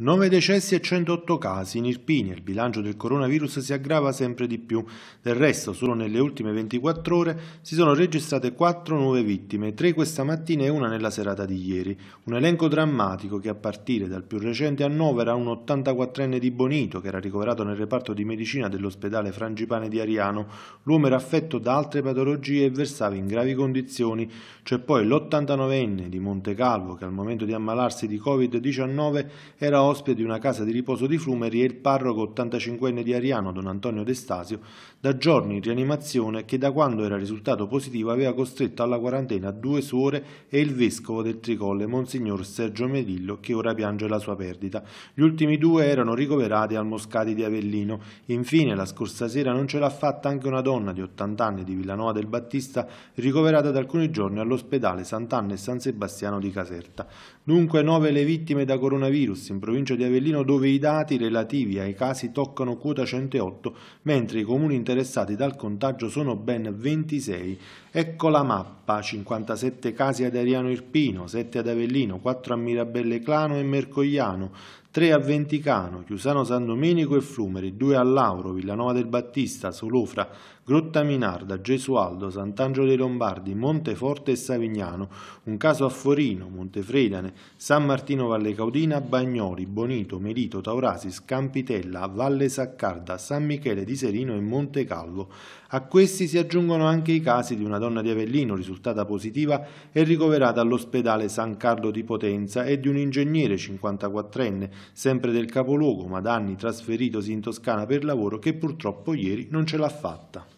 9 decessi e 108 casi in Irpini, il bilancio del coronavirus si aggrava sempre di più. Del resto, solo nelle ultime 24 ore si sono registrate 4 nuove vittime, 3 questa mattina e una nella serata di ieri. Un elenco drammatico che a partire dal più recente annovera un 84enne di Bonito che era ricoverato nel reparto di medicina dell'ospedale Frangipane di Ariano. L'uomo era affetto da altre patologie e versava in gravi condizioni. C'è poi l'89enne di Montecalvo che al momento di ammalarsi di Covid-19 era ospite di una casa di riposo di Flumeri e il parroco 85enne di Ariano, don Antonio D'Estasio, da giorni in rianimazione che da quando era risultato positivo aveva costretto alla quarantena due suore e il vescovo del Tricolle, Monsignor Sergio Medillo, che ora piange la sua perdita. Gli ultimi due erano ricoverati al Moscati di Avellino. Infine, la scorsa sera non ce l'ha fatta anche una donna di 80 anni di Villanova del Battista, ricoverata da alcuni giorni all'ospedale Sant'Anna e San Sebastiano di Caserta. Dunque nove le vittime da coronavirus in provincia provincia di Avellino dove i dati relativi ai casi toccano quota 108, mentre i comuni interessati dal contagio sono ben 26. Ecco la mappa, 57 casi ad Ariano Irpino, 7 ad Avellino, 4 a Mirabelle Clano e Mercogliano, 3 a Venticano, Chiusano San Domenico e Flumeri, 2 a Lauro, Villanova del Battista, Solofra, Grotta Minarda, Gesualdo, Sant'Angelo dei Lombardi, Monteforte e Savignano, un caso a Forino, Montefredane, San Martino Valle Caudina, Bagnoli, Bonito, Melito, Taurasi, Scampitella, Valle Saccarda, San Michele di Serino e Montecalvo. A questi si aggiungono anche i casi di una donna di Avellino risultata positiva e ricoverata all'ospedale San Carlo di Potenza e di un ingegnere 54enne sempre del capoluogo ma da anni trasferitosi in Toscana per lavoro, che purtroppo ieri non ce l'ha fatta.